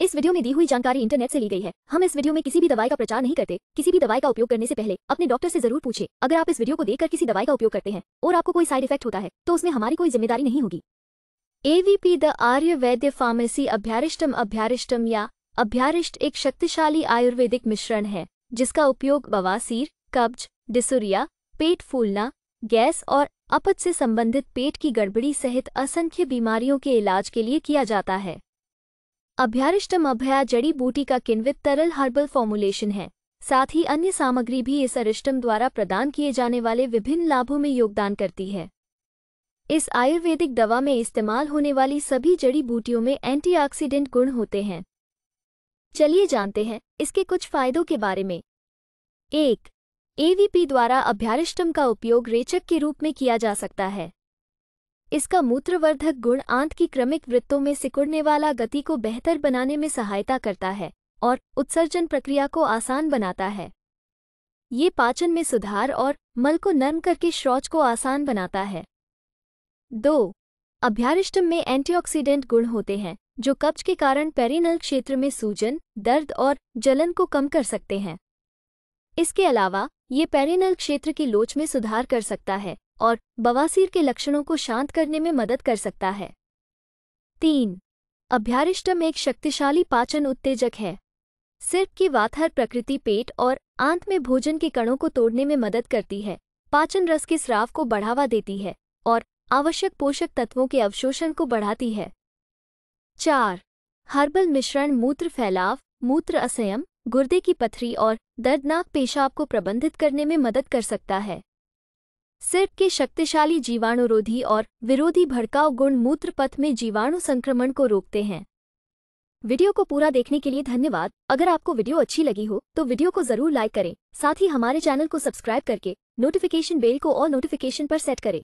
इस वीडियो में दी हुई जानकारी इंटरनेट से ली गई है हम इस वीडियो में किसी भी दवाई का प्रचार नहीं करते किसी भी दवाई का उपयोग करने से पहले अपने डॉक्टर से जरूर पूछे अगर आप इस वीडियो को देखकर किसी दवाई का उपयोग करते हैं और आपको कोई साइड इफेक्ट होता है तो उसमें हमारी कोई जिम्मेदारी नहीं होगी एवीपी द आर्य वैद्य फार्मेसी अभ्यारिष्टम अभ्यारिष्टम या अभ्यारिष्ट एक शक्तिशाली आयुर्वेदिक मिश्रण है जिसका उपयोग बवासीर कब्ज डिसुरिया पेट फूलना गैस और अपच से संबंधित पेट की गड़बड़ी सहित असंख्य बीमारियों के इलाज के लिए किया जाता है अभ्यारिष्टम अभया जड़ी बूटी का किन्वित तरल हर्बल फॉर्मुलेशन है साथ ही अन्य सामग्री भी इस अरिष्टम द्वारा प्रदान किए जाने वाले विभिन्न लाभों में योगदान करती है इस आयुर्वेदिक दवा में इस्तेमाल होने वाली सभी जड़ी बूटियों में एंटीऑक्सीडेंट गुण होते हैं चलिए जानते हैं इसके कुछ फायदों के बारे में एक एवीपी द्वारा अभ्यारिष्टम का उपयोग रेचक के रूप में किया जा सकता है इसका मूत्रवर्धक गुण आंत की क्रमिक वृत्तों में सिकुड़ने वाला गति को बेहतर बनाने में सहायता करता है और उत्सर्जन प्रक्रिया को आसान बनाता है ये पाचन में सुधार और मल को नर्म करके शौच को आसान बनाता है दो अभ्यारिष्टम में एंटीऑक्सीडेंट गुण होते हैं जो कब्ज के कारण पेरिनल क्षेत्र में सूजन दर्द और जलन को कम कर सकते हैं इसके अलावा ये पेरिनल क्षेत्र की लोच में सुधार कर सकता है और बवासीर के लक्षणों को शांत करने में मदद कर सकता है तीन अभ्यारिष्टम एक शक्तिशाली पाचन उत्तेजक है सिर्फ की वाथर प्रकृति पेट और आंत में भोजन के कणों को तोड़ने में मदद करती है पाचन रस के स्राव को बढ़ावा देती है और आवश्यक पोषक तत्वों के अवशोषण को बढ़ाती है चार हर्बल मिश्रण मूत्र फैलाव मूत्र असयम गुर्दे की पथरी और दर्दनाक पेशाब को प्रबंधित करने में मदद कर सकता है सिर्फ के शक्तिशाली जीवाणुरोधी और विरोधी भड़काव गुण मूत्र पथ में जीवाणु संक्रमण को रोकते हैं वीडियो को पूरा देखने के लिए धन्यवाद अगर आपको वीडियो अच्छी लगी हो तो वीडियो को जरूर लाइक करें साथ ही हमारे चैनल को सब्सक्राइब करके नोटिफिकेशन बेल को और नोटिफिकेशन पर सेट करें